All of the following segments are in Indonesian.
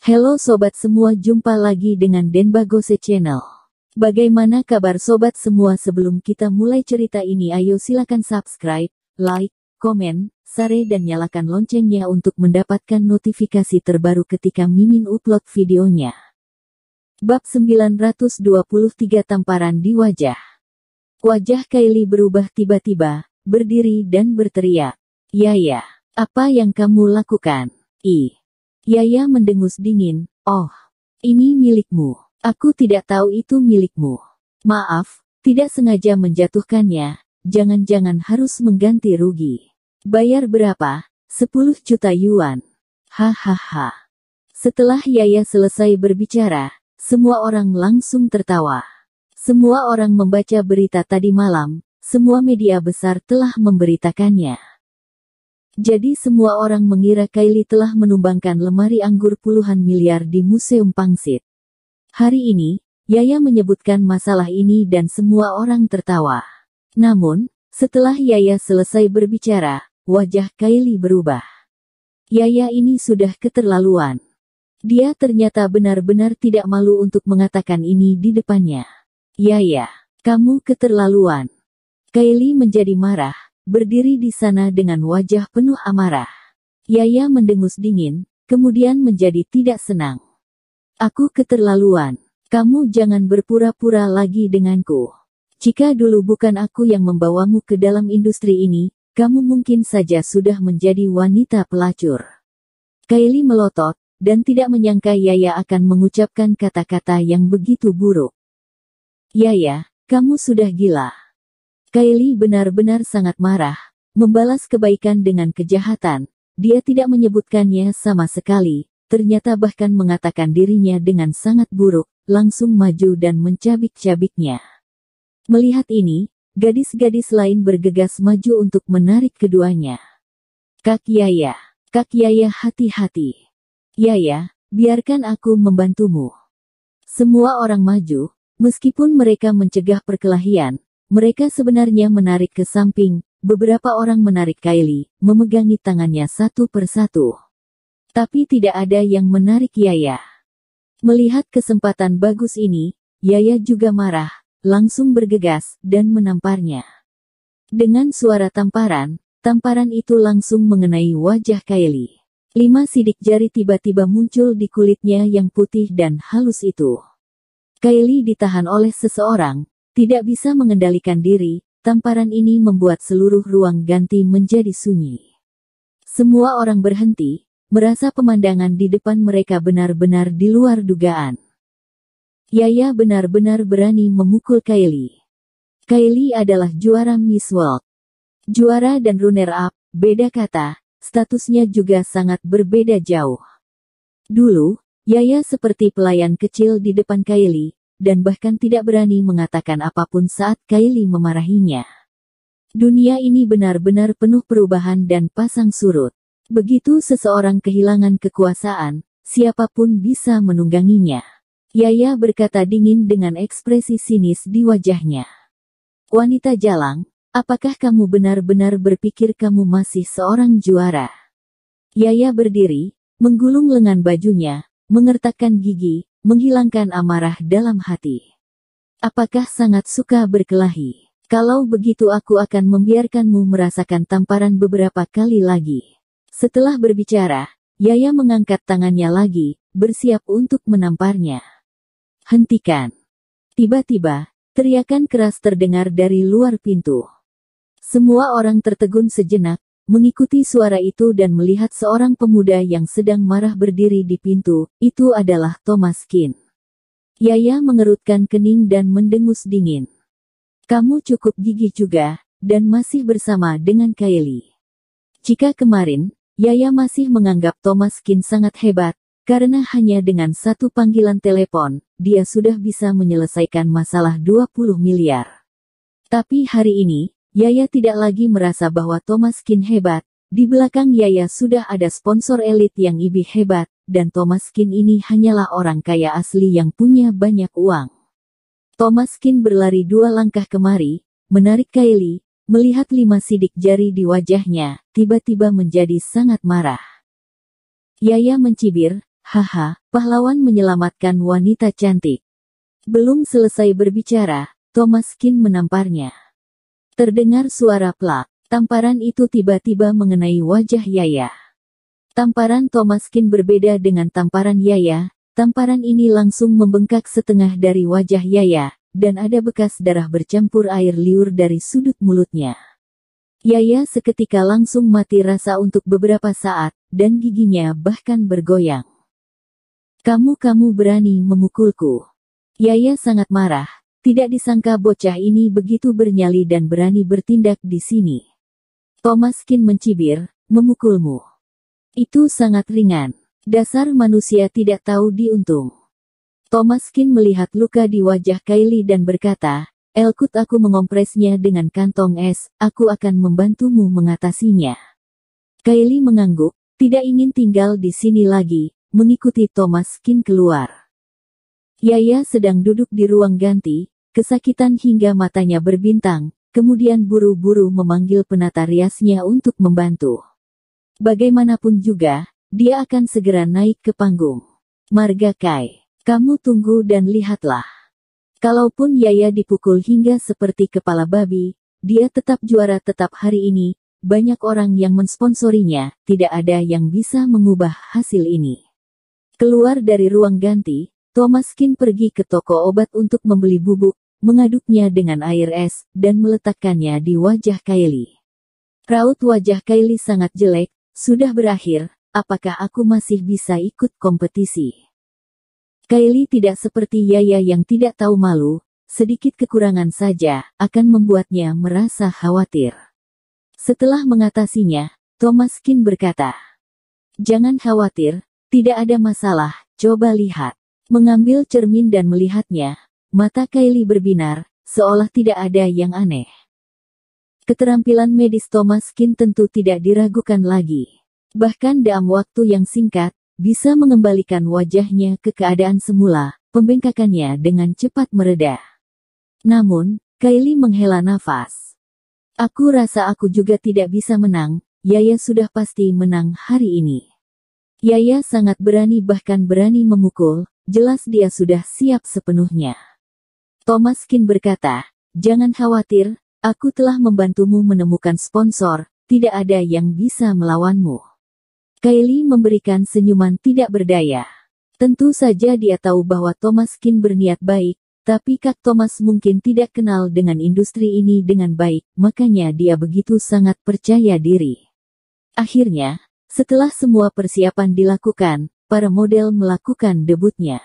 Halo sobat semua, jumpa lagi dengan Denbagose Channel. Bagaimana kabar sobat semua sebelum kita mulai cerita ini ayo silakan subscribe, like, komen, share dan nyalakan loncengnya untuk mendapatkan notifikasi terbaru ketika Mimin upload videonya. Bab 923 Tamparan di Wajah Wajah Kylie berubah tiba-tiba, berdiri dan berteriak. Ya ya, apa yang kamu lakukan? Ih. Yaya mendengus dingin. Oh, ini milikmu. Aku tidak tahu itu milikmu. Maaf, tidak sengaja menjatuhkannya. Jangan-jangan harus mengganti rugi. Bayar berapa? 10 juta yuan. Hahaha. Setelah Yaya selesai berbicara, semua orang langsung tertawa. Semua orang membaca berita tadi malam, semua media besar telah memberitakannya. Jadi semua orang mengira Kylie telah menumbangkan lemari anggur puluhan miliar di Museum Pangsit. Hari ini, Yaya menyebutkan masalah ini dan semua orang tertawa. Namun, setelah Yaya selesai berbicara, wajah Kylie berubah. Yaya ini sudah keterlaluan. Dia ternyata benar-benar tidak malu untuk mengatakan ini di depannya. Yaya, kamu keterlaluan. Kylie menjadi marah, berdiri di sana dengan wajah penuh amarah. Yaya mendengus dingin, kemudian menjadi tidak senang. Aku keterlaluan. Kamu jangan berpura-pura lagi denganku. Jika dulu bukan aku yang membawamu ke dalam industri ini, kamu mungkin saja sudah menjadi wanita pelacur. Kylie melotot, dan tidak menyangka Yaya akan mengucapkan kata-kata yang begitu buruk. Yaya, kamu sudah gila. Kaili benar-benar sangat marah, membalas kebaikan dengan kejahatan. Dia tidak menyebutkannya sama sekali, ternyata bahkan mengatakan dirinya dengan sangat buruk, langsung maju dan mencabik-cabiknya. Melihat ini, gadis-gadis lain bergegas maju untuk menarik keduanya. Kak Yaya, Kak Yaya hati-hati. Yaya, ya, biarkan aku membantumu. Semua orang maju, meskipun mereka mencegah perkelahian, mereka sebenarnya menarik ke samping, beberapa orang menarik Kylie, memegangi tangannya satu persatu. Tapi tidak ada yang menarik Yaya. Melihat kesempatan bagus ini, Yaya juga marah, langsung bergegas, dan menamparnya. Dengan suara tamparan, tamparan itu langsung mengenai wajah Kylie. Lima sidik jari tiba-tiba muncul di kulitnya yang putih dan halus itu. Kylie ditahan oleh seseorang, tidak bisa mengendalikan diri, tamparan ini membuat seluruh ruang ganti menjadi sunyi. Semua orang berhenti, merasa pemandangan di depan mereka benar-benar di luar dugaan. Yaya benar-benar berani memukul Kylie. Kylie adalah juara Miss World. Juara dan runner-up, beda kata, statusnya juga sangat berbeda jauh. Dulu, Yaya seperti pelayan kecil di depan Kylie, dan bahkan tidak berani mengatakan apapun saat Kylie memarahinya. Dunia ini benar-benar penuh perubahan dan pasang surut. Begitu seseorang kehilangan kekuasaan, siapapun bisa menungganginya. Yaya berkata dingin dengan ekspresi sinis di wajahnya. Wanita jalang, apakah kamu benar-benar berpikir kamu masih seorang juara? Yaya berdiri, menggulung lengan bajunya, mengertakkan gigi, menghilangkan amarah dalam hati. Apakah sangat suka berkelahi? Kalau begitu aku akan membiarkanmu merasakan tamparan beberapa kali lagi. Setelah berbicara, Yaya mengangkat tangannya lagi, bersiap untuk menamparnya. Hentikan. Tiba-tiba, teriakan keras terdengar dari luar pintu. Semua orang tertegun sejenak, Mengikuti suara itu dan melihat seorang pemuda yang sedang marah berdiri di pintu, itu adalah Thomas Kin. Yaya mengerutkan kening dan mendengus dingin. Kamu cukup gigih juga, dan masih bersama dengan Kylie. Jika kemarin, Yaya masih menganggap Thomas Kin sangat hebat, karena hanya dengan satu panggilan telepon, dia sudah bisa menyelesaikan masalah 20 miliar. Tapi hari ini, Yaya tidak lagi merasa bahwa Thomas Kin hebat. Di belakang Yaya sudah ada sponsor elit yang lebih hebat, dan Thomas Kin ini hanyalah orang kaya asli yang punya banyak uang. Thomas Kin berlari dua langkah kemari, menarik Kylie, melihat lima sidik jari di wajahnya, tiba-tiba menjadi sangat marah. Yaya mencibir, haha, pahlawan menyelamatkan wanita cantik. Belum selesai berbicara, Thomas Kin menamparnya. Terdengar suara plak. Tamparan itu tiba-tiba mengenai wajah Yaya. Tamparan Thomaskin berbeda dengan tamparan Yaya. Tamparan ini langsung membengkak setengah dari wajah Yaya, dan ada bekas darah bercampur air liur dari sudut mulutnya. Yaya seketika langsung mati rasa untuk beberapa saat, dan giginya bahkan bergoyang. Kamu-kamu berani memukulku. Yaya sangat marah, tidak disangka bocah ini begitu bernyali dan berani bertindak di sini. Thomas Kin mencibir, memukulmu. Itu sangat ringan. Dasar manusia tidak tahu diuntung. Thomas Kin melihat luka di wajah Kylie dan berkata, Elkut aku mengompresnya dengan kantong es, aku akan membantumu mengatasinya. Kylie mengangguk, tidak ingin tinggal di sini lagi, mengikuti Thomas Kin keluar. Yaya sedang duduk di ruang ganti, kesakitan hingga matanya berbintang, kemudian buru-buru memanggil penata riasnya untuk membantu. Bagaimanapun juga, dia akan segera naik ke panggung. Marga Kai, kamu tunggu dan lihatlah. Kalaupun Yaya dipukul hingga seperti kepala babi, dia tetap juara tetap hari ini, banyak orang yang mensponsorinya, tidak ada yang bisa mengubah hasil ini. Keluar dari ruang ganti, Thomas Kin pergi ke toko obat untuk membeli bubuk, mengaduknya dengan air es, dan meletakkannya di wajah Kylie. Raut wajah Kylie sangat jelek, sudah berakhir, apakah aku masih bisa ikut kompetisi? Kylie tidak seperti Yaya yang tidak tahu malu, sedikit kekurangan saja akan membuatnya merasa khawatir. Setelah mengatasinya, Thomas Kim berkata, Jangan khawatir, tidak ada masalah, coba lihat. Mengambil cermin dan melihatnya, Mata Kylie berbinar, seolah tidak ada yang aneh. Keterampilan medis Thomas Kin tentu tidak diragukan lagi. Bahkan dalam waktu yang singkat, bisa mengembalikan wajahnya ke keadaan semula, pembengkakannya dengan cepat mereda. Namun, Kylie menghela nafas. Aku rasa aku juga tidak bisa menang, Yaya sudah pasti menang hari ini. Yaya sangat berani bahkan berani memukul, jelas dia sudah siap sepenuhnya. Thomas Kin berkata, Jangan khawatir, aku telah membantumu menemukan sponsor, tidak ada yang bisa melawanmu. Kylie memberikan senyuman tidak berdaya. Tentu saja dia tahu bahwa Thomas Kin berniat baik, tapi Kak Thomas mungkin tidak kenal dengan industri ini dengan baik, makanya dia begitu sangat percaya diri. Akhirnya, setelah semua persiapan dilakukan, para model melakukan debutnya.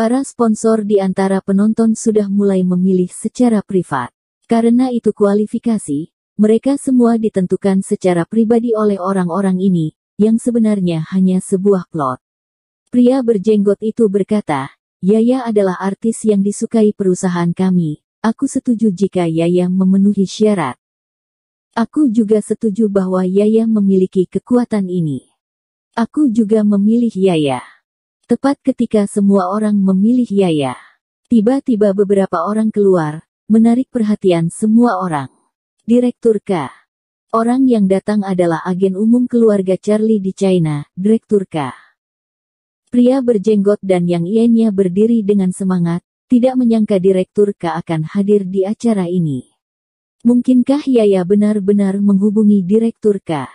Para sponsor di antara penonton sudah mulai memilih secara privat. Karena itu kualifikasi, mereka semua ditentukan secara pribadi oleh orang-orang ini, yang sebenarnya hanya sebuah plot. Pria berjenggot itu berkata, Yaya adalah artis yang disukai perusahaan kami. Aku setuju jika Yaya memenuhi syarat. Aku juga setuju bahwa Yaya memiliki kekuatan ini. Aku juga memilih Yaya. Tepat ketika semua orang memilih Yaya, tiba-tiba beberapa orang keluar, menarik perhatian semua orang. Direktur K. Orang yang datang adalah agen umum keluarga Charlie di China, Direktur K. Pria berjenggot dan yang ianya berdiri dengan semangat, tidak menyangka Direktur K akan hadir di acara ini. Mungkinkah Yaya benar-benar menghubungi Direktur K?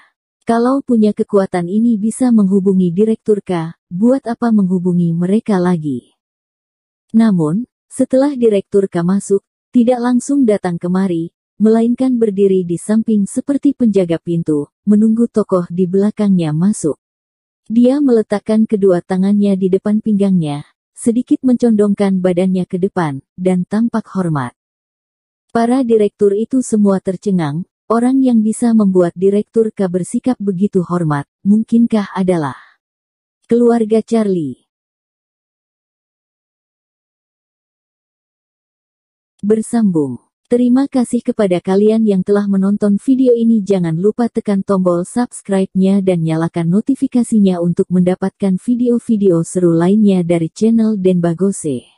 Kalau punya kekuatan ini bisa menghubungi Direktur K, buat apa menghubungi mereka lagi? Namun, setelah Direktur K masuk, tidak langsung datang kemari, melainkan berdiri di samping seperti penjaga pintu, menunggu tokoh di belakangnya masuk. Dia meletakkan kedua tangannya di depan pinggangnya, sedikit mencondongkan badannya ke depan, dan tampak hormat. Para direktur itu semua tercengang, Orang yang bisa membuat direktur K bersikap begitu hormat, mungkinkah adalah keluarga Charlie. Bersambung. Terima kasih kepada kalian yang telah menonton video ini. Jangan lupa tekan tombol subscribe-nya dan nyalakan notifikasinya untuk mendapatkan video-video seru lainnya dari channel Denbagose.